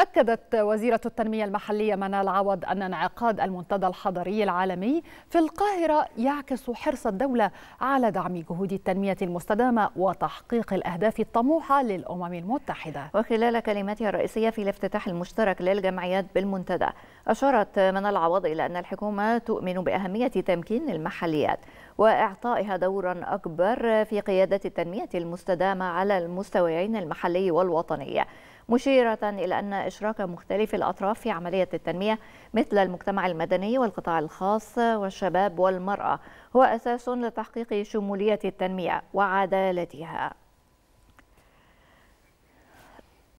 أكدت وزيرة التنمية المحلية منال عوض أن انعقاد المنتدى الحضري العالمي في القاهرة يعكس حرص الدولة على دعم جهود التنمية المستدامة وتحقيق الأهداف الطموحة للأمم المتحدة وخلال كلمتها الرئيسية في الافتتاح المشترك للجمعيات بالمنتدى أشارت منال عوض إلى أن الحكومة تؤمن بأهمية تمكين المحليات وإعطائها دورا أكبر في قيادة التنمية المستدامة على المستويين المحلي والوطني مشيرة إلى أن إشراك مختلف الأطراف في عملية التنمية مثل المجتمع المدني والقطاع الخاص والشباب والمرأة هو أساس لتحقيق شمولية التنمية وعدالتها